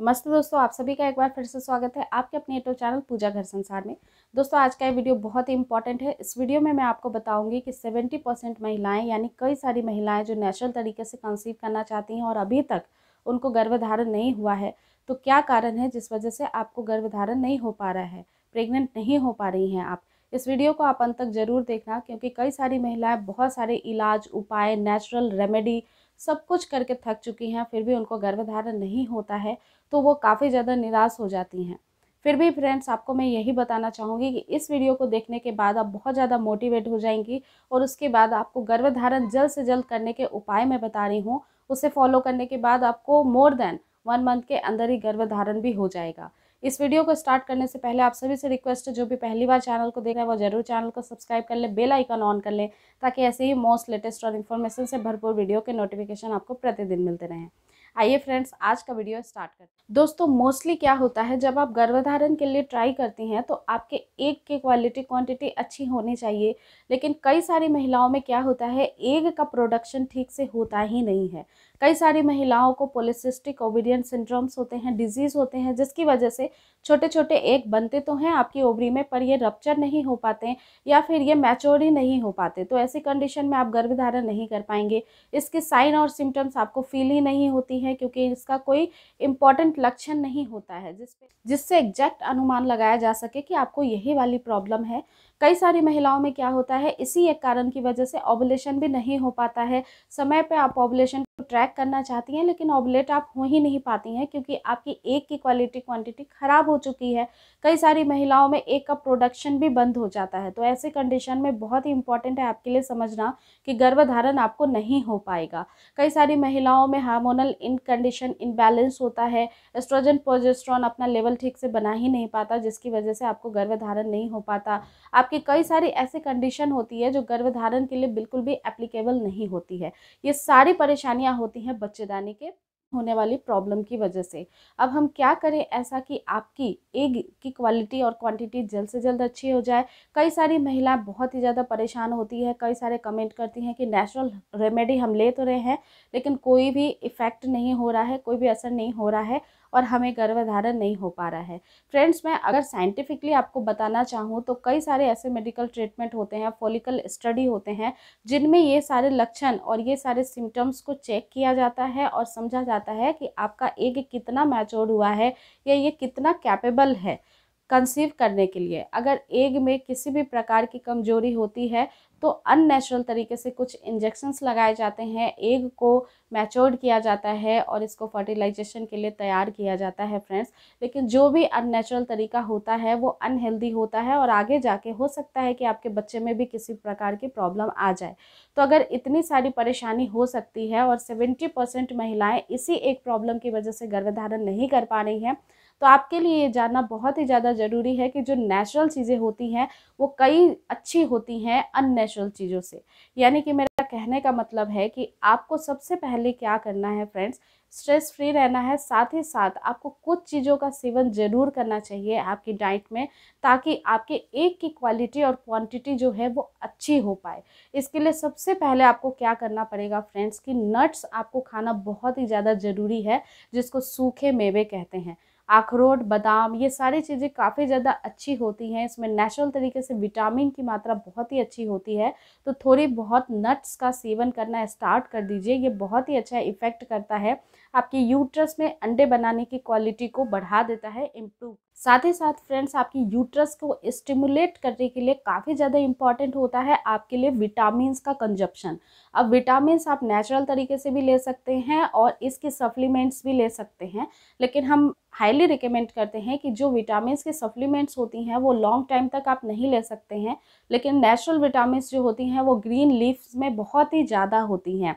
नमस्ते दोस्तों आप सभी का एक बार फिर से स्वागत है आपके अपने यूट्यूब चैनल पूजा घर संसार में दोस्तों आज का ये वीडियो बहुत ही इंपॉर्टेंट है इस वीडियो में मैं आपको बताऊंगी कि 70 परसेंट महिलाएँ यानी कई सारी महिलाएं जो नेचुरल तरीके से कंसीव करना चाहती हैं और अभी तक उनको गर्भधारण नहीं हुआ है तो क्या कारण है जिस वजह से आपको गर्भधारण नहीं हो पा रहा है प्रेगनेंट नहीं हो पा रही हैं आप इस वीडियो को आप अंत तक ज़रूर देखना क्योंकि कई सारी महिलाएं बहुत सारे इलाज उपाय नेचुरल रेमेडी सब कुछ करके थक चुकी हैं फिर भी उनको गर्भधारण नहीं होता है तो वो काफ़ी ज़्यादा निराश हो जाती हैं फिर भी फ्रेंड्स आपको मैं यही बताना चाहूँगी कि इस वीडियो को देखने के बाद आप बहुत ज़्यादा मोटिवेट हो जाएंगी और उसके बाद आपको गर्भधारण जल्द से जल्द करने के उपाय मैं बता रही हूँ उसे फॉलो करने के बाद आपको मोर देन वन मंथ के अंदर ही गर्भधारण भी हो जाएगा इस वीडियो को स्टार्ट करने से पहले आप सभी से रिक्वेस्ट है जो भी पहली बार चैनल को देख रहे हैं वो जरूर चैनल को सब्सक्राइब कर ले बेल आइकन ऑन कर लें ताकि ऐसे ही मोस्ट लेटेस्ट और इन्फॉर्मेशन से भरपूर वीडियो के नोटिफिकेशन आपको प्रतिदिन मिलते रहें आइए फ्रेंड्स आज का वीडियो स्टार्ट करते हैं दोस्तों मोस्टली क्या होता है जब आप गर्भधारण के लिए ट्राई करती हैं तो आपके एग की क्वालिटी क्वांटिटी अच्छी होनी चाहिए लेकिन कई सारी महिलाओं में क्या होता है एग का प्रोडक्शन ठीक से होता ही नहीं है कई सारी महिलाओं को पोलिसिस्टिक ओवेरियन सिंड्रोम्स होते हैं डिजीज़ होते हैं जिसकी वजह से छोटे छोटे एक बनते तो हैं आपकी ओवरी में पर ये रप्चर नहीं हो पाते या फिर ये मैच्योर ही नहीं हो पाते तो ऐसी कंडीशन में आप गर्भधारण नहीं कर पाएंगे इसके साइन और सिम्टम्स आपको फील ही नहीं होती हैं क्योंकि इसका कोई इम्पॉर्टेंट लक्षण नहीं होता है जिस जिससे एग्जैक्ट अनुमान लगाया जा सके कि आपको यही वाली प्रॉब्लम है कई सारी महिलाओं में क्या होता है इसी एक कारण की वजह से ऑबुलेशन भी नहीं हो पाता है समय पर आप ऑबुलेशन को ट्रैक पैक करना चाहती हैं लेकिन ऑबलेट आप हो ही नहीं पाती हैं क्योंकि आपकी एक की क्वालिटी क्वांटिटी ख़राब हो चुकी है कई सारी महिलाओं में एक का प्रोडक्शन भी बंद हो जाता है तो ऐसे कंडीशन में बहुत ही इंपॉर्टेंट है आपके लिए समझना कि गर्भधारण आपको नहीं हो पाएगा कई सारी महिलाओं में हार्मोनल इन कंडीशन इनबैलेंस होता है एस्ट्रोजन प्रोजेस्ट्रॉन अपना लेवल ठीक से बना ही नहीं पाता जिसकी वजह से आपको गर्भधारण नहीं हो पाता आपकी कई सारी ऐसी कंडीशन होती है जो गर्भधारण के लिए बिल्कुल भी एप्लीकेबल नहीं होती है ये सारी परेशानियाँ होती होती हैं बच्चेदानी के होने वाली प्रॉब्लम की वजह से अब हम क्या करें ऐसा कि आपकी एग की क्वालिटी और क्वांटिटी जल्द से जल्द अच्छी हो जाए कई सारी महिलाएं बहुत ही ज़्यादा परेशान होती है कई सारे कमेंट करती हैं कि नेचुरल रेमेडी हम ले तो रहे हैं लेकिन कोई भी इफ़ेक्ट नहीं हो रहा है कोई भी असर नहीं हो रहा है और हमें गर्भधारण नहीं हो पा रहा है फ्रेंड्स मैं अगर साइंटिफिकली आपको बताना चाहूँ तो कई सारे ऐसे मेडिकल ट्रीटमेंट होते हैं फोलिकल स्टडी होते हैं जिनमें ये सारे लक्षण और ये सारे सिम्टम्स को चेक किया जाता है और समझा जाता है कि आपका एग कितना मैचोर हुआ है या ये कितना कैपेबल है कंसीव करने के लिए अगर एग में किसी भी प्रकार की कमजोरी होती है तो अननेचुरल तरीके से कुछ इंजेक्शन्स लगाए जाते हैं एग को मैचोर्ड किया जाता है और इसको फर्टिलाइजेशन के लिए तैयार किया जाता है फ्रेंड्स लेकिन जो भी अननेचुरल तरीका होता है वो अनहेल्दी होता है और आगे जाके हो सकता है कि आपके बच्चे में भी किसी प्रकार की प्रॉब्लम आ जाए तो अगर इतनी सारी परेशानी हो सकती है और सेवेंटी महिलाएँ इसी एक प्रॉब्लम की वजह से गर्भधारण नहीं कर पा रही हैं तो आपके लिए ये जानना बहुत ही ज़्यादा ज़रूरी है कि जो नेचुरल चीज़ें होती हैं वो कई अच्छी होती हैं अननेचुरल चीज़ों से यानी कि मेरा कहने का मतलब है कि आपको सबसे पहले क्या करना है फ्रेंड्स स्ट्रेस फ्री रहना है साथ ही साथ आपको कुछ चीज़ों का सेवन ज़रूर करना चाहिए आपकी डाइट में ताकि आपके एक की क्वालिटी और क्वांटिटी जो है वो अच्छी हो पाए इसके लिए सबसे पहले आपको क्या करना पड़ेगा फ्रेंड्स कि नट्स आपको खाना बहुत ही ज़्यादा ज़रूरी है जिसको सूखे मेवे कहते हैं अखरोट बादाम ये सारी चीज़ें काफ़ी ज़्यादा अच्छी होती हैं इसमें नेचुरल तरीके से विटामिन की मात्रा बहुत ही अच्छी होती है तो थोड़ी बहुत नट्स का सेवन करना स्टार्ट कर दीजिए ये बहुत ही अच्छा इफ़ेक्ट करता है आपकी यूट्रस में अंडे बनाने की क्वालिटी को बढ़ा देता है इम्प्रूव साथ ही साथ फ्रेंड्स आपकी यूट्रस को स्टिमुलेट करने के लिए काफ़ी ज़्यादा इंपॉर्टेंट होता है आपके लिए विटामिन का कंजप्शन अब विटामिन आप नेचुरल तरीके से भी ले सकते हैं और इसके सप्लीमेंट्स भी ले सकते हैं लेकिन हम हाईली रिकमेंड करते हैं कि जो विटामिन के सप्लीमेंट्स होती हैं वो लॉन्ग टाइम तक आप नहीं ले सकते हैं लेकिन नेचुरल विटामिन जो होती हैं वो ग्रीन लीव्स में बहुत ही ज़्यादा होती हैं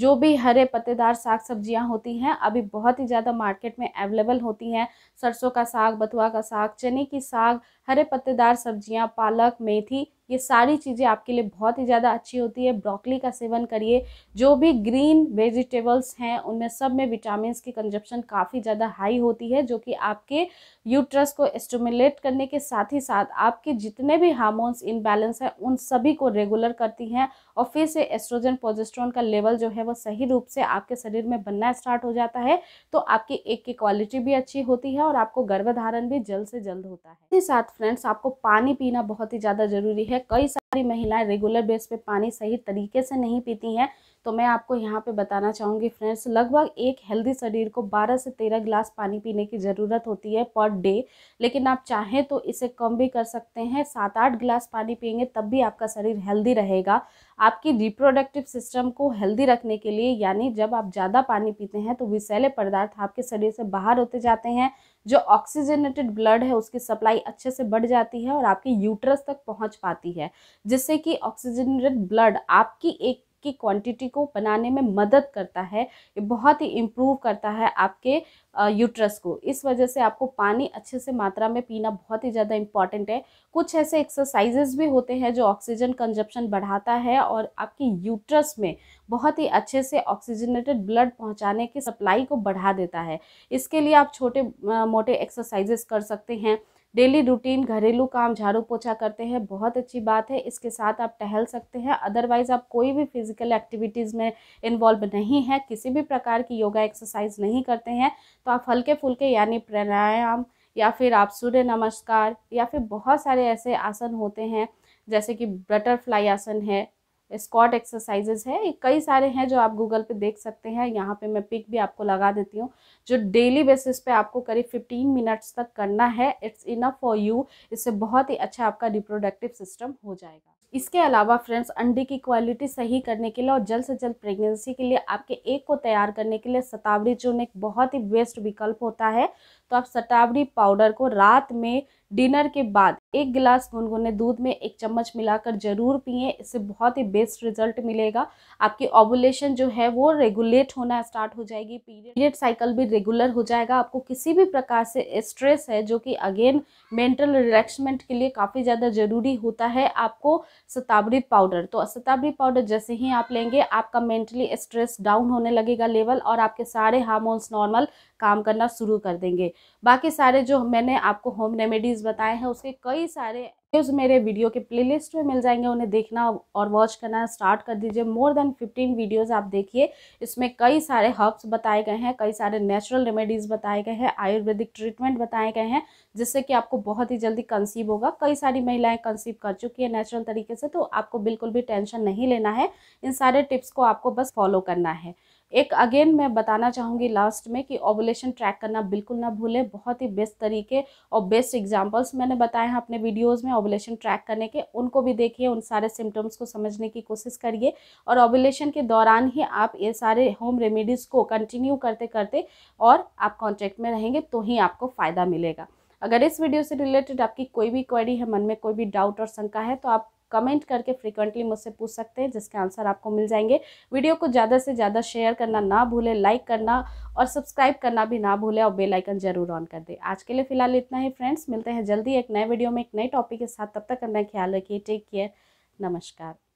जो भी हरे पत्तेदार साग सब्जियां होती हैं अभी बहुत ही ज़्यादा मार्केट में अवेलेबल होती हैं सरसों का साग बथुआ का साग चने की साग हरे पत्तेदार सब्जियां पालक मेथी ये सारी चीज़ें आपके लिए बहुत ही ज़्यादा अच्छी होती है ब्रोकली का सेवन करिए जो भी ग्रीन वेजिटेबल्स हैं उनमें सब में विटामिन की कंजप्शन काफ़ी ज़्यादा हाई होती है जो कि आपके यूट्रस को स्टमुलेट करने के साथ ही साथ आपके जितने भी हार्मोन्स इनबैलेंस हैं उन सभी को रेगुलर करती हैं और फिर से एस्ट्रोजन पोजेस्ट्रॉन का लेवल जो है वो सही रूप से आपके शरीर में बनना स्टार्ट हो जाता है तो आपकी एक की क्वालिटी भी अच्छी होती है और आपको गर्भधारण भी जल्द से जल्द होता है इसी साथ फ्रेंड्स आपको पानी पीना बहुत ही ज़्यादा ज़रूरी है कई सारी महिलाएं रेगुलर बेस पे पानी सही तरीके से नहीं पीती हैं तो मैं आपको यहाँ पे बताना चाहूँगी फ्रेंड्स लगभग एक हेल्दी शरीर को 12 से 13 ग्लास पानी पीने की ज़रूरत होती है पर डे लेकिन आप चाहें तो इसे कम भी कर सकते हैं सात आठ ग्लास पानी पियेंगे तब भी आपका शरीर हेल्दी रहेगा आपकी रिप्रोडक्टिव सिस्टम को हेल्दी रखने के लिए यानी जब आप ज़्यादा पानी पीते हैं तो विषैले पदार्थ आपके शरीर से बाहर होते जाते हैं जो ऑक्सीजनेटेड ब्लड है उसकी सप्लाई अच्छे से बढ़ जाती है और आपके यूट्रस तक पहुंच पाती है जिससे कि ऑक्सीजनेटेड ब्लड आपकी एक की क्वांटिटी को बनाने में मदद करता है ये बहुत ही इम्प्रूव करता है आपके यूट्रस को इस वजह से आपको पानी अच्छे से मात्रा में पीना बहुत ही ज़्यादा इम्पॉर्टेंट है कुछ ऐसे एक्सरसाइजेज भी होते हैं जो ऑक्सीजन कंजप्शन बढ़ाता है और आपकी यूट्रस में बहुत ही अच्छे से ऑक्सीजनेटेड ब्लड पहुँचाने की सप्लाई को बढ़ा देता है इसके लिए आप छोटे मोटे एक्सरसाइजेस कर सकते हैं डेली रूटीन घरेलू काम झाड़ू पोछा करते हैं बहुत अच्छी बात है इसके साथ आप टहल सकते हैं अदरवाइज़ आप कोई भी फिजिकल एक्टिविटीज़ में इन्वॉल्व नहीं है किसी भी प्रकार की योगा एक्सरसाइज नहीं करते हैं तो आप हल्के फुल्के यानी प्राणायाम या फिर आप सूर्य नमस्कार या फिर बहुत सारे ऐसे आसन होते हैं जैसे कि बटरफ्लाई आसन है स्कॉट एक्सरसाइजेज है कई सारे हैं जो आप गूगल पे देख सकते हैं यहाँ पे मैं पिक भी आपको लगा देती हूँ जो डेली बेसिस पे आपको करीब 15 मिनट्स तक करना है इट्स इनफ फॉर यू इससे बहुत ही अच्छा आपका रिप्रोडक्टिव सिस्टम हो जाएगा इसके अलावा फ्रेंड्स अंडे की क्वालिटी सही करने के लिए और जल्द से जल्द प्रेगनेंसी के लिए आपके एक को तैयार करने के लिए सतावरी चूर्ण एक बहुत ही बेस्ट विकल्प होता है तो आप सतावरी पाउडर को रात में डिनर के बाद एक गिलास गुनगुने दूध में एक चम्मच मिलाकर जरूर पिए इससे बहुत ही बेस्ट रिजल्ट मिलेगा आपकी ओबुलेशन जो है वो रेगुलेट होना स्टार्ट हो जाएगी पीरियड साइकिल भी रेगुलर हो जाएगा आपको किसी भी प्रकार से स्ट्रेस है जो कि अगेन मेंटल रिलैक्समेंट के लिए काफ़ी ज़्यादा ज़रूरी होता है आपको सताबरी पाउडर तो सताबरी पाउडर जैसे ही आप लेंगे आपका मेंटली स्ट्रेस डाउन होने लगेगा लेवल और आपके सारे हार्मोन्स नॉर्मल काम करना शुरू कर देंगे बाकी सारे जो मैंने आपको होम रेमेडीज़ बताए हैं उसके कई सारे मेरे वीडियो के प्लेलिस्ट में मिल जाएंगे उन्हें देखना और वॉच करना स्टार्ट कर दीजिए मोर देन फिफ्टीन वीडियोस आप देखिए इसमें कई सारे हर्ब्स बताए गए हैं कई सारे नेचुरल रेमेडीज़ बताए गए हैं आयुर्वेदिक ट्रीटमेंट बताए गए हैं जिससे कि आपको बहुत ही जल्दी कंसीव होगा कई सारी महिलाएं कंसीव कर चुकी है नेचुरल तरीके से तो आपको बिल्कुल भी टेंशन नहीं लेना है इन सारे टिप्स को आपको बस फॉलो करना है एक अगेन मैं बताना चाहूँगी लास्ट में कि ओवुलेशन ट्रैक करना बिल्कुल ना भूलें बहुत ही बेस्ट तरीके और बेस्ट एग्जांपल्स मैंने बताए हैं अपने वीडियोस में ओवुलेशन ट्रैक करने के उनको भी देखिए उन सारे सिम्टम्स को समझने की कोशिश करिए और ओवुलेशन के दौरान ही आप ये सारे होम रेमेडीज़ को कंटिन्यू करते करते और आप कॉन्टैक्ट में रहेंगे तो ही आपको फ़ायदा मिलेगा अगर इस वीडियो से रिलेटेड आपकी कोई भी क्वेरी है मन में कोई भी डाउट और शंका है तो आप कमेंट करके फ्रिक्वेंटली मुझसे पूछ सकते हैं जिसके आंसर आपको मिल जाएंगे वीडियो को ज़्यादा से ज़्यादा शेयर करना ना भूलें लाइक करना और सब्सक्राइब करना भी ना भूलें और बेल आइकन जरूर ऑन कर दें आज के लिए फिलहाल इतना ही फ्रेंड्स मिलते हैं जल्दी एक नए वीडियो में एक नए टॉपिक के साथ तब तक अपना ख्याल रखिए टेक केयर नमस्कार